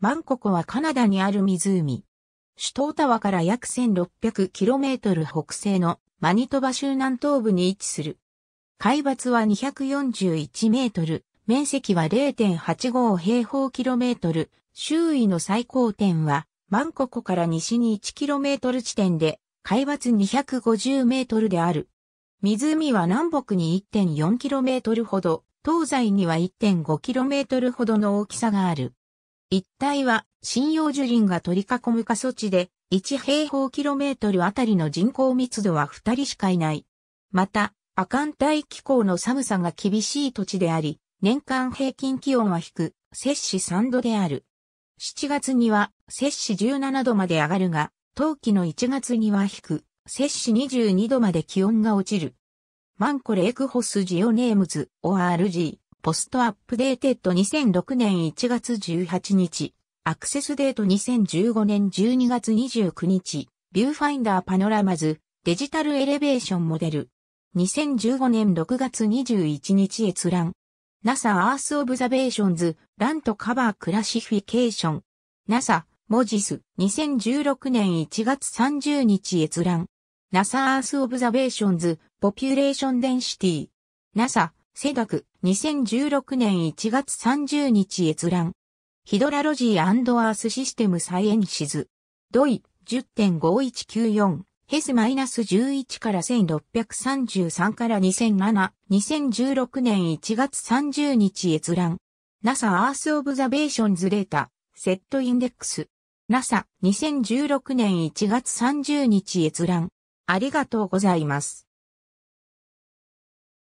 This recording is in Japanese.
マンココはカナダにある湖。首都オタワから約 1600km 北西のマニトバ州南東部に位置する。海抜は241メートル、面積は0.85平方キロメートル、周囲の最高点はマンココから西に1キロメートル地点で、海抜250メートルである。湖は南北に1.4キロメートルほど、東西には1.5キロメートルほどの大きさがある。一帯は信用樹林が取り囲む過疎地で、1平方キロメートルあたりの人口密度は2人しかいない。また、亜寒帯気候の寒さが厳しい土地であり、年間平均気温は低、摂氏3度である。7月には摂氏17度まで上がるが、冬季の1月には低、摂氏22度まで気温が落ちる。マンコレークホスジオネームズ、ORG。ポストアップデート2006年1月18日、アクセスデート2015年12月29日、ビューファインダーパノラマズ、デジタルエレベーションモデル。2015年6月21日閲覧。NASA アースオブザベーションズ、ラントカバークラシフィケーション。NASA、モジス、2016年1月30日閲覧。NASA アースオブザベーションズ、ポピュレーションデンシティ。NASA、セダク、2016年1月30日閲覧。ヒドラロジーアースシステムサイエンシズ。ドイ、10.5194。ヘス -11 から1633から2007、2016年1月30日閲覧。NASA Earth Observations Data, Set Index。NASA、2016年1月30日閲覧。ありがとうございます。